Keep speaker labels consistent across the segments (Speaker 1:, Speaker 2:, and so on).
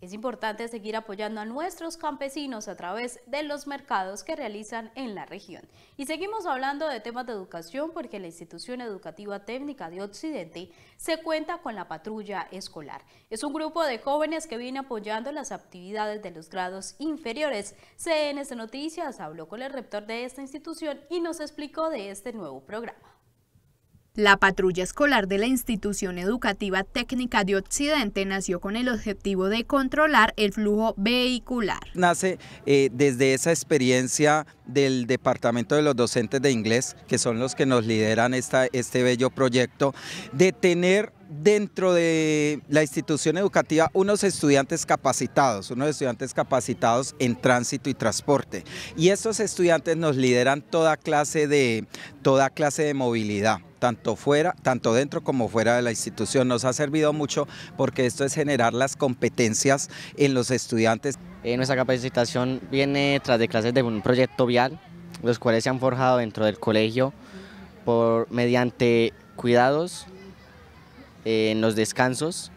Speaker 1: Es importante seguir apoyando a nuestros campesinos a través de los mercados que realizan en la región. Y seguimos hablando de temas de educación porque la Institución Educativa Técnica de Occidente se cuenta con la patrulla escolar. Es un grupo de jóvenes que viene apoyando las actividades de los grados inferiores. CNS Noticias habló con el rector de esta institución y nos explicó de este nuevo programa.
Speaker 2: La patrulla escolar de la institución educativa técnica de Occidente nació con el objetivo de controlar el flujo vehicular.
Speaker 3: Nace eh, desde esa experiencia del departamento de los docentes de inglés, que son los que nos lideran este bello proyecto, de tener dentro de la institución educativa unos estudiantes capacitados, unos estudiantes capacitados en tránsito y transporte. Y estos estudiantes nos lideran toda clase de, toda clase de movilidad tanto, fuera, tanto dentro como fuera de la institución. Nos ha servido mucho porque esto es
Speaker 4: generar las competencias en los estudiantes. Eh, nuestra capacitación viene tras de clases de un proyecto vial, los cuales se han forjado dentro del colegio por, mediante cuidados eh, en los descansos,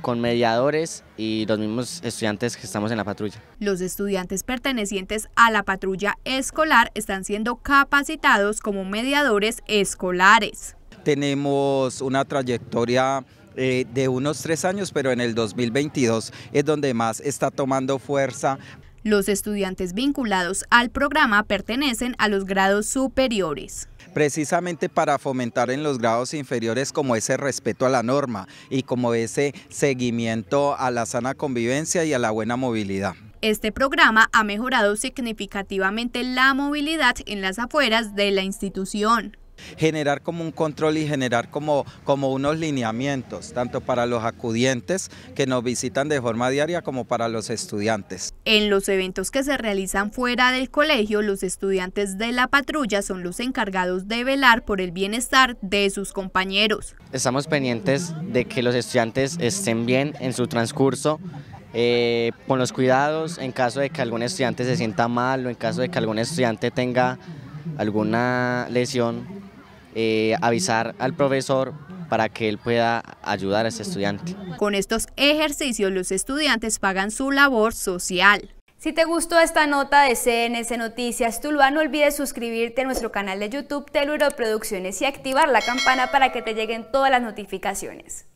Speaker 4: con mediadores y los mismos estudiantes que estamos en la patrulla.
Speaker 2: Los estudiantes pertenecientes a la patrulla escolar están siendo capacitados como mediadores escolares.
Speaker 3: Tenemos una trayectoria eh, de unos tres años, pero en el 2022 es donde más está tomando fuerza
Speaker 2: los estudiantes vinculados al programa pertenecen a los grados superiores
Speaker 3: precisamente para fomentar en los grados inferiores como ese respeto a la norma y como ese seguimiento a la sana convivencia y a la buena movilidad.
Speaker 2: Este programa ha mejorado significativamente la movilidad en las afueras de la institución
Speaker 3: generar como un control y generar como, como unos lineamientos, tanto para los acudientes que nos visitan de forma diaria como para los estudiantes.
Speaker 2: En los eventos que se realizan fuera del colegio, los estudiantes de la patrulla son los encargados de velar por el bienestar de sus compañeros.
Speaker 4: Estamos pendientes de que los estudiantes estén bien en su transcurso eh, con los cuidados en caso de que algún estudiante se sienta mal o en caso de que algún estudiante tenga alguna lesión eh, avisar al profesor para que él pueda ayudar a ese estudiante. Con estos
Speaker 2: ejercicios los estudiantes pagan su labor social. Si te gustó esta nota de CNS Noticias Tuluá, no olvides suscribirte a nuestro canal de YouTube Teluro Producciones y
Speaker 3: activar la campana para que te lleguen todas las notificaciones.